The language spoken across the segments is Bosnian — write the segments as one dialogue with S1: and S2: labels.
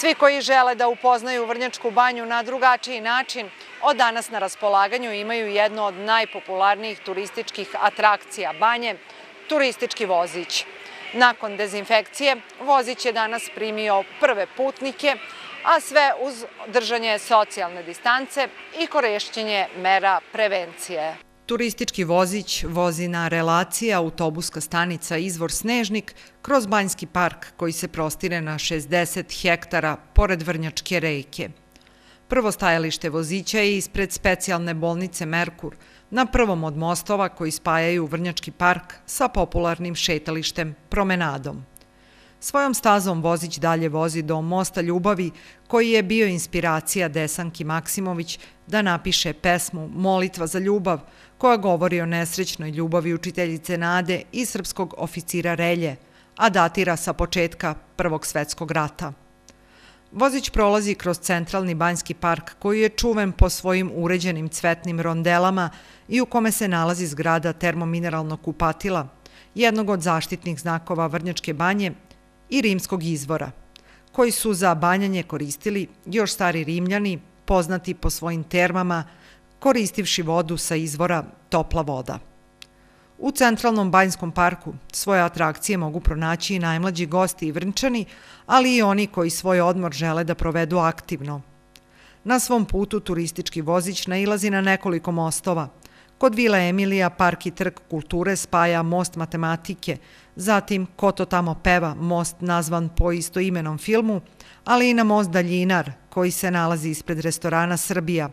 S1: Svi koji žele da upoznaju Vrnjačku banju na drugačiji način, od danas na raspolaganju imaju jednu od najpopularnijih turističkih atrakcija banje, turistički vozić. Nakon dezinfekcije, vozić je danas primio prve putnike, a sve uz držanje socijalne distance i korešćenje mera prevencije. Turistički vozić vozi na relacija autobuska stanica Izvor Snežnik kroz Banjski park koji se prostire na 60 hektara pored Vrnjačke rejke. Prvo stajalište vozića je ispred specijalne bolnice Merkur, na prvom od mostova koji spajaju Vrnjački park sa popularnim šetalištem Promenadom. Svojom stazom Vozić dalje vozi do Mosta ljubavi, koji je bio inspiracija Desanki Maksimović da napiše pesmu Molitva za ljubav, koja govori o nesrećnoj ljubavi učiteljice Nade i srpskog oficira Relje, a datira sa početka Prvog svetskog rata. Vozić prolazi kroz centralni banjski park koji je čuven po svojim uređenim cvetnim rondelama i u kome se nalazi zgrada termomineralnog kupatila, jednog od zaštitnih znakova Vrnjačke banje i rimskog izvora, koji su za banjanje koristili još stari rimljani, poznati po svojim termama, koristivši vodu sa izvora topla voda. U centralnom banjskom parku svoje atrakcije mogu pronaći i najmlađi gosti i vrnčani, ali i oni koji svoj odmor žele da provedu aktivno. Na svom putu turistički vozić nailazi na nekoliko mostova – Kod Vila Emilija park i trg kulture spaja most matematike, zatim Ko to tamo peva, most nazvan po istoimenom filmu, ali i na most Daljinar, koji se nalazi ispred restorana Srbija.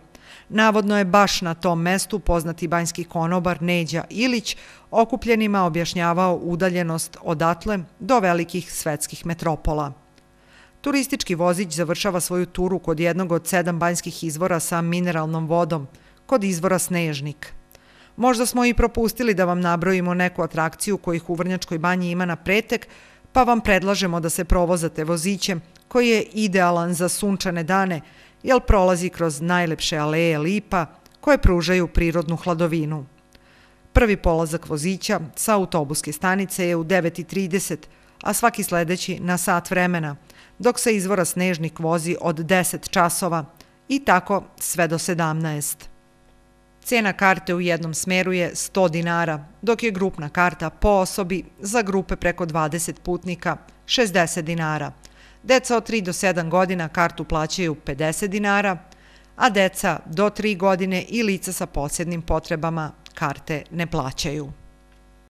S1: Navodno je baš na tom mestu poznati banjski konobar Neđa Ilić okupljenima objašnjavao udaljenost odatle do velikih svetskih metropola. Turistički vozić završava svoju turu kod jednog od sedam banjskih izvora sa mineralnom vodom, kod izvora Snežnik. Možda smo i propustili da vam nabrojimo neku atrakciju kojih u Vrnjačkoj banji ima na pretek, pa vam predlažemo da se provozate vozićem koji je idealan za sunčane dane, jer prolazi kroz najlepše aleje lipa koje pružaju prirodnu hladovinu. Prvi polazak vozića sa autobuske stanice je u 9.30, a svaki sledeći na sat vremena, dok se izvora snežnik vozi od 10 časova i tako sve do 17. Cena karte u jednom smeru je 100 dinara, dok je grupna karta po osobi za grupe preko 20 putnika 60 dinara. Deca od 3 do 7 godina kartu plaćaju 50 dinara, a deca do 3 godine i lica sa posljednim potrebama karte ne plaćaju.